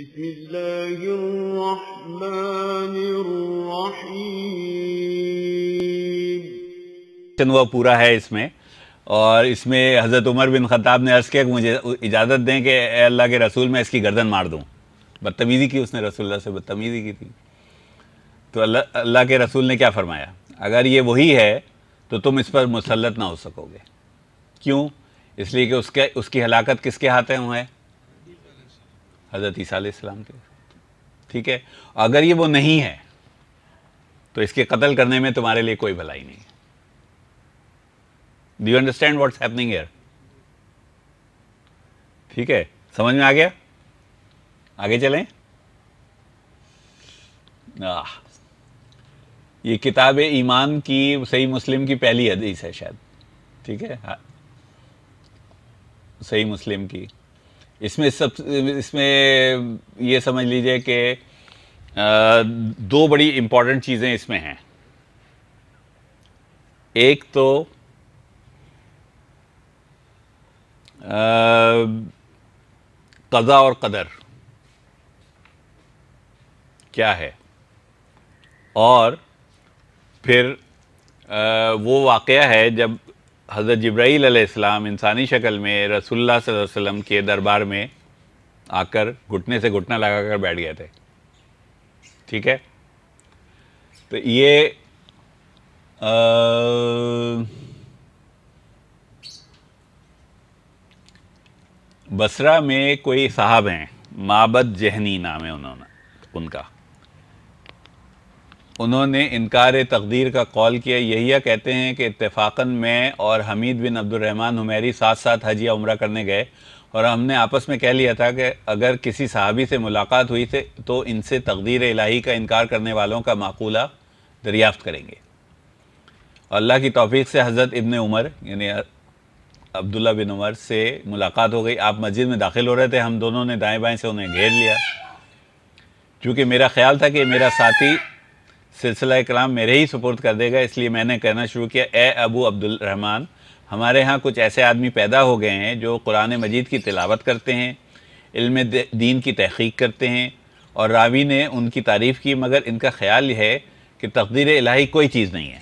بسم الله الرحمन الرحيم वो पूरा है इसमें और इसमें हज़रत उमर बिन ख़त्ताब ने अर्ज़ किया कि मुझे इजाज़त दें कि अल्लाह के रसूल मैं इसकी गर्दन मार दूँ बदतमीज़ी की उसने रसूल से बदतमीज़ी की थी तो अल्लाह अल्लाह के रसूल ने क्या फ़रमाया अगर ये वही है तो तुम इस पर मुसलत ना हो सकोगे क्यों इसलिए कि उसके उसकी हलाकत किसके हाथों है हज़रत ईसीम के ठीक है अगर ये वो नहीं है तो इसके कत्ल करने में तुम्हारे लिए कोई भलाई नहीं है do understand what's happening here ठीक है समझ में आ गया आगे चलें आ, ये किताब ईमान की सही मुस्लिम की पहली हदीस है शायद ठीक है हाँ सही मुस्लिम की इसमें सब इसमें ये समझ लीजिए कि दो बड़ी इम्पॉर्टेंट चीज़ें इसमें हैं एक तो कज़ा और कदर क्या है और फिर आ, वो वाक़ है जब हज़रत अलैहिस्सलाम इंसानी शक्ल में रसुल्ला वसम के दरबार में आकर घुटने से घुटना लगाकर बैठ गए थे ठीक है तो ये आ, बसरा में कोई साहब हैं माबद जहनी नाम है उन्होंने उनका उन्होंने इनकार तकदीर का कॉल किया यही कहते हैं कि इतफाक़न मैं और हमीद बिन अब्दुलरहमान हुमैरी साथ साथ हज या उम्र करने गए और हमने आपस में कह लिया था कि अगर किसी सहाबी से मुलाकात हुई थे तो इनसे तकदीर इलाही का इनकार करने वालों का माकूला दरियाफ़्त करेंगे अल्लाह की तोफ़ी से हज़रत इबन उमर यानी अब्दुल्ला बिन उमर से मुलाकात हो गई आप मस्जिद में दाखिल हो रहे थे हम दोनों ने दाएं बाएं से उन्हें घेर लिया चूँकि मेरा ख्याल था कि मेरा साथी सिलसिला कलाम मेरे ही सुपुर्द कर देगा इसलिए मैंने कहना शुरू किया ए अबू अब्दुल रहमान हमारे यहाँ कुछ ऐसे आदमी पैदा हो गए हैं जो कुरान मजीद की तिलावत करते हैं इल्म दीन की तहकीक करते हैं और रावी ने उनकी तारीफ़ की मगर इनका ख्याल है कि तकदीर इलाही कोई चीज़ नहीं है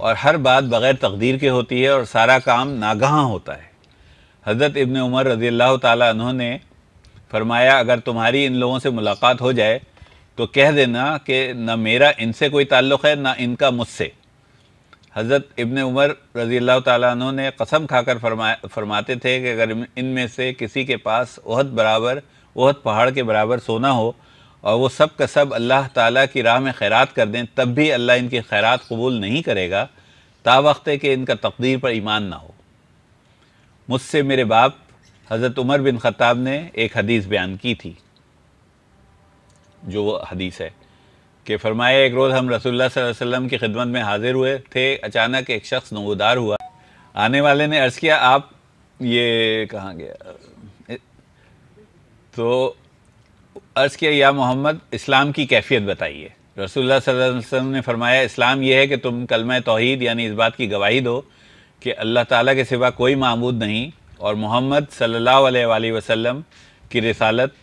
और हर बात बग़ैर तकदीर के होती है और सारा काम नागहाँ होता है हज़रत इबन उमर रज़ी अल्लाह ने फरमाया अगर तुम्हारी इन लोगों से मुलाकात हो जाए तो कह देना कि ना मेरा इनसे कोई ताल्लुक़ है ना इनका मुझसे हज़रत इबन उमर रज़ी अल्लाह तु ने कसम खाकर फरमा फरमाते थे कि अगर इनमें से किसी के पास ओहद बराबर ओहद पहाड़ के बराबर सोना हो और वो सब का सब अल्लाह ताला की राह में खैरात कर दें तब भी अल्लाह इनकी खैरात कबूल नहीं करेगा ता वक्त है कि इनका तकदीर पर ईमान ना हो मुझसे मेरे बाप हज़रत उमर बिन ख़त्ताब ने एक हदीस बयान की थी जो हदीस है कि फरमाया एक रोज़ हम रसोल्ला वसम की खिदमत में हाजिर हुए थे अचानक एक शख्स नमोदार हुआ आने वाले ने अर्ज़ किया आप ये कहाँ गया तो अर्ज़ किया या मोहम्मद इस्लाम की कैफियत बताइए रसोल्ला वसम ने फरमाया इस्लाम यह है कि तुम कलम तोहद यानी इस बात की गवाही दो कि अल्लाह ताला के सिवा कोई मामूद नहीं और मोहम्मद सल्लल्लाहु अलैहि वसल्लम की रसालत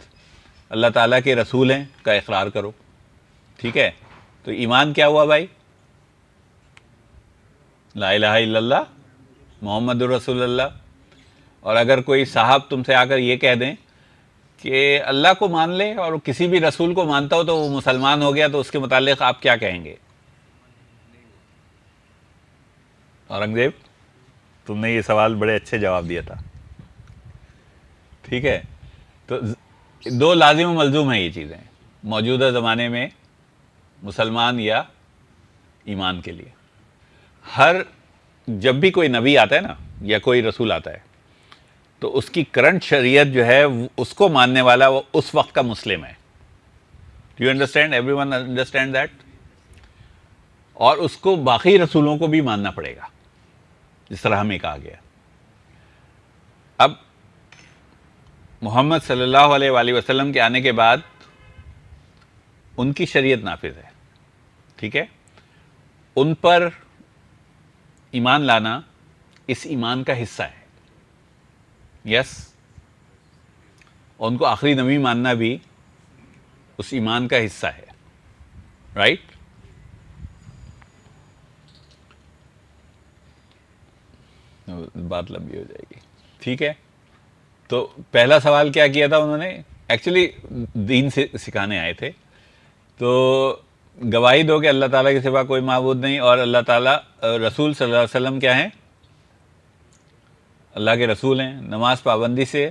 अल्लाह ताला के रसूल हैं का इकरार करो ठीक है तो ईमान क्या हुआ भाई ला मोहम्मद रसूल और अगर कोई साहब तुमसे आकर ये कह दें कि अल्लाह को मान ले और किसी भी रसूल को मानता हो तो वो मुसलमान हो गया तो उसके मुतालिक आप क्या कहेंगे औरंगजेब तुमने ये सवाल बड़े अच्छे जवाब दिया था ठीक है तो दो लाजिम मलजूम है ये चीज़ें मौजूदा ज़माने में मुसलमान या ईमान के लिए हर जब भी कोई नबी आता है ना या कोई रसूल आता है तो उसकी करंट शरीयत जो है उसको मानने वाला वो उस वक्त का मुस्लिम है do you understand everyone understand that और उसको बाकी रसूलों को भी मानना पड़ेगा जिस तरह हमें कहा गया अब मोहम्मद सल्लल्लाहु अलैहि वसल्लम के आने के बाद उनकी शरीयत नाफिज है ठीक है उन पर ईमान लाना इस ईमान का हिस्सा है यस उनको आखिरी नबी मानना भी उस ईमान का हिस्सा है राइट बात लंबी हो जाएगी ठीक है तो पहला सवाल क्या किया था उन्होंने एक्चुअली दीन से सिखाने आए थे तो गवाही दो कि अल्लाह ताला के सिवा कोई महबूद नहीं और अल्लाह ताला रसूल सल्लल्लाहु अलैहि वसल्लम क्या हैं अल्लाह के रसूल हैं नमाज पाबंदी से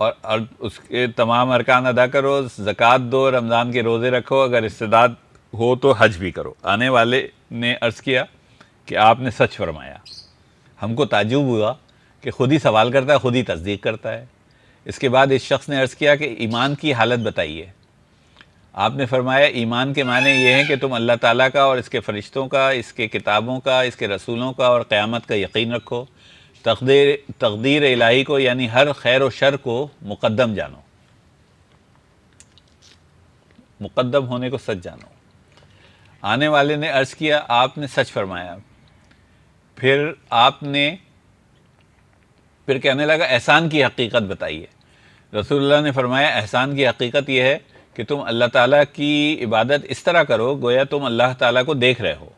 और, उसके तमाम अरकान अदा करो ज़क़़त दो रमज़ान के रोज़े रखो अगर इस्तेदाद हो तो हज भी करो आने वाले ने अर्ज़ किया कि आपने सच फरमाया हमको ताजुब हुआ कि खुद ही सवाल करता है खुद ही तस्दीक करता है इसके बाद इस शख्स ने अर्ज़ किया कि ईमान की हालत बताइए आपने फरमाया ईमान के माने ये हैं कि तुम अल्लाह ताला का और इसके फरिश्तों का इसके किताबों का इसके रसूलों का और क़्यामत का यकीन रखो तकदीर तकदीर इलाही को यानी हर खैर व शर को मुकदम जानो मुकदम होने को सच जानो आने वाले ने अर्ज़ किया आपने सच फरमाया फिर आपने फिर कहने लगा एहसान की हकीकत बताइए रसूलुल्लाह ने फरमाया एहसान की हकीकत यह है कि तुम अल्लाह ताला की इबादत इस तरह करो गोया तुम अल्लाह ताला को देख रहे हो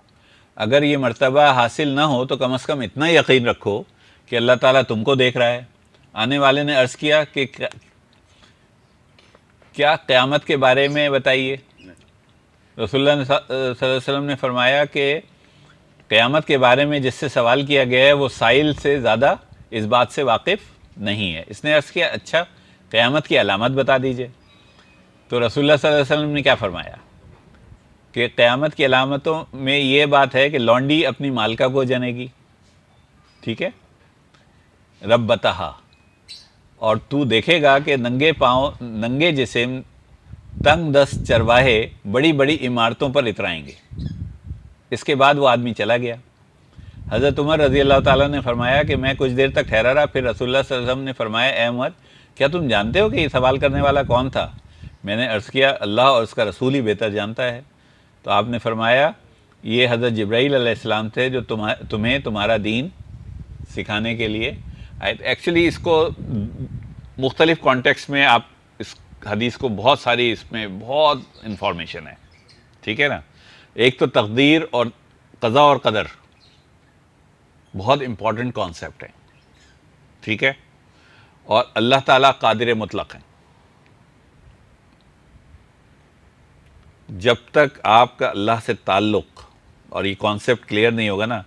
अगर ये मर्तबा हासिल ना हो तो कम अज़ कम इतना यकीन रखो कि अल्लाह ताला तुमको देख रहा है आने वाले ने अर्ज़ किया कि क्या क़्यामत के बारे में बताइए रसोल्ला वसम ने फरमाया कि क़्यामत के बारे में जिससे सवाल किया गया है वो साइल से ज़्यादा इस बात से वाकिफ़ नहीं है इसने अर्ज़ किया अच्छा क़्यामत की अलामत बता दीजिए तो रसुल्ला सल्लल्लाहु ने क्या फ़रमाया कि क़्यामत की अलामतों में ये बात है कि लॉन्डी अपनी मालिका को जनेगी ठीक है रब बता और तू देखेगा कि नंगे पाँव नंगे जिसम तंग दस चरवाहे बड़ी बड़ी इमारतों पर इतराएंगे इसके बाद वो आदमी चला गया हज़रत उमर रजी अल्लाह ताला ने फरमाया कि मैं कुछ देर तक ठहरा रहा फिर रसोल्ला वसम ने फरमाया ए उमर क्या तुम जानते हो कि ये सवाल करने वाला कौन था मैंने अर्ज़ किया अल्लाह और उसका रसूल ही बेहतर जानता है तो आपने फरमाया ये हज़रत जब्राईसम थे जो तुम्हा तुम्हें तुम्हारा दीन सिखाने के लिए एक्चुअली इसको मुख्तलिफ़ कॉन्टेक्स्ट में आप इस हदीस को बहुत सारी इसमें बहुत इन्फॉर्मेशन है ठीक है ना एक तो तकदीर और कज़ा और कदर बहुत इंपॉर्टेंट कॉन्सेप्ट है ठीक है और अल्लाह ताला कादिर मुतलक हैं जब तक आपका अल्लाह से ताल्लुक़ और ये कॉन्सेप्ट क्लियर नहीं होगा ना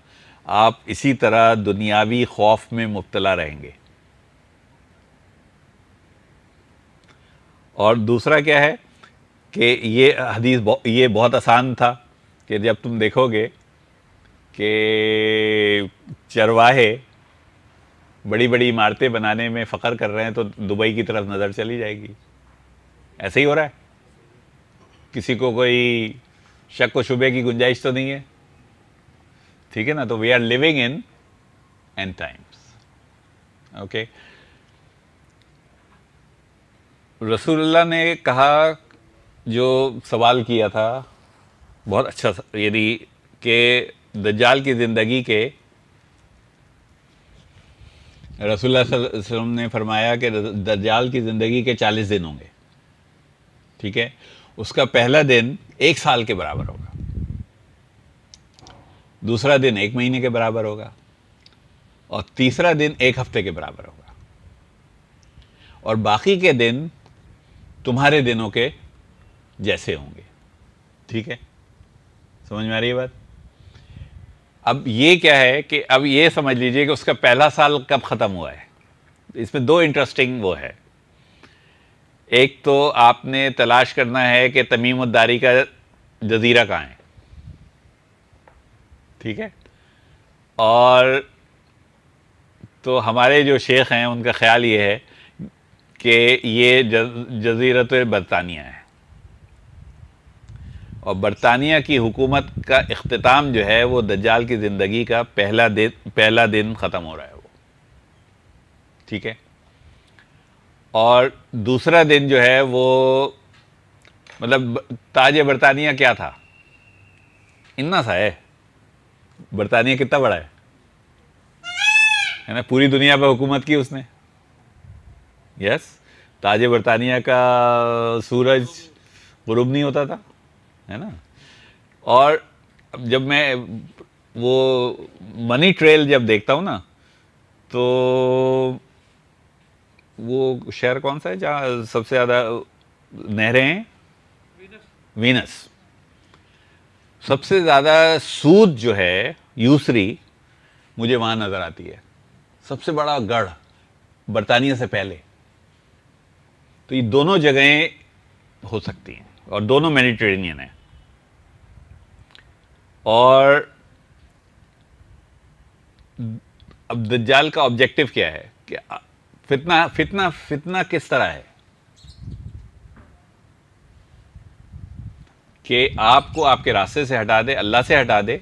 आप इसी तरह दुनियावी खौफ में मुबतला रहेंगे और दूसरा क्या है कि ये हदीस ये बहुत आसान था कि जब तुम देखोगे के चरवाहे बड़ी बड़ी इमारतें बनाने में फ़ख्र कर रहे हैं तो दुबई की तरफ नज़र चली जाएगी ऐसे ही हो रहा है किसी को कोई शक व शुबे की गुंजाइश तो नहीं है ठीक है ना तो we are living in end times okay रसूलुल्लाह ने कहा जो सवाल किया था बहुत अच्छा यदि कि दज्जाल की ज़िंदगी के रसुल्ला ने फरमाया कि दज्जाल की ज़िंदगी के चालीस दिन होंगे ठीक है उसका पहला दिन एक साल के बराबर होगा दूसरा दिन एक महीने के बराबर होगा और तीसरा दिन एक हफ्ते के बराबर होगा और बाकी के दिन तुम्हारे दिनों के जैसे होंगे ठीक है समझ में आ रही है बात अब ये क्या है कि अब ये समझ लीजिए कि उसका पहला साल कब ख़त्म हुआ है इसमें दो इंटरेस्टिंग वो है एक तो आपने तलाश करना है कि तमीम उद्दारी का जजीरा कहाँ है ठीक है और तो हमारे जो शेख हैं उनका ख्याल ये है कि ये जजीरत बरतानिया है और बरतानिया की हुकूमत का अख्ताम जो है वो दज्जाल की ज़िंदगी का पहला दिन पहला दिन ख़त्म हो रहा है वो ठीक है और दूसरा दिन जो है वो मतलब ताज बरतानिया क्या था इतना सा है बरतानिया कितना बड़ा है है ना पूरी दुनिया पर हुकूमत की उसने यस ताज बरतानिया का सूरज गुरुब नहीं होता था है ना और जब मैं वो मनी ट्रेल जब देखता हूँ ना तो वो शहर कौन सा है जहाँ सबसे ज़्यादा नहरें हैं वीनस सबसे ज़्यादा सूद जो है यूसरी मुझे वहाँ नज़र आती है सबसे बड़ा गढ़ बरतानिया से पहले तो ये दोनों जगहें हो सकती हैं और दोनों मेडिटेरेनियन हैं और अब दज्जाल का ऑब्जेक्टिव क्या है कि फितना फितना फितना किस तरह है कि आपको आपके रास्ते से हटा दे अल्लाह से हटा दे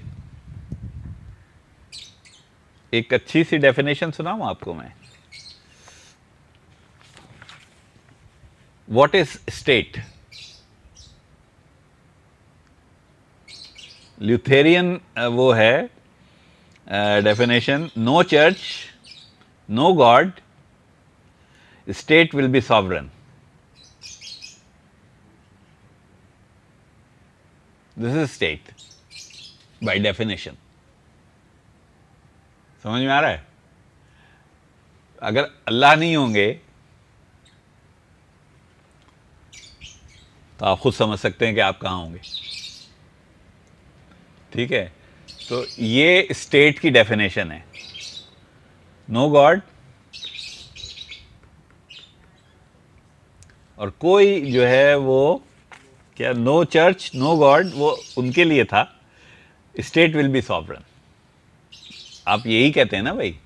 एक अच्छी सी डेफिनेशन सुनाऊ आपको मैं what is state Lutheran uh, वो है definition no church no God state will be sovereign this is state by definition समझ में आ रहा है अगर अल्लाह नहीं होंगे तो आप खुद समझ सकते हैं कि आप कहाँ होंगे ठीक है तो ये स्टेट की डेफिनेशन है नो गॉड और कोई जो है वो क्या नो चर्च नो गॉड वो उनके लिए था स्टेट विल बी सॉवरन आप यही कहते हैं ना भाई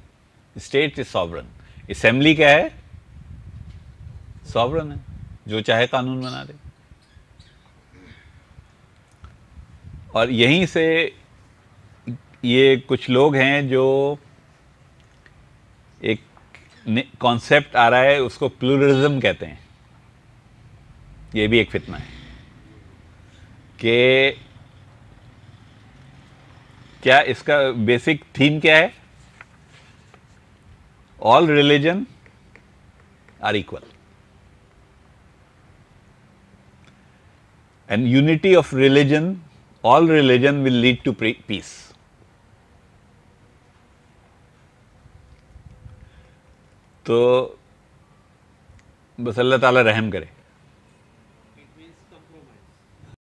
स्टेट इज सॉवरन असेंबली क्या है सॉवरन है जो चाहे कानून बना दे और यहीं से ये कुछ लोग हैं जो एक कॉन्सेप्ट आ रहा है उसको प्लूरिज्म कहते हैं ये भी एक फितना है कि क्या इसका बेसिक थीम क्या है all religion are equal and unity of religion all religion will lead to peace. तो बस अल्लाह ताला रहम करे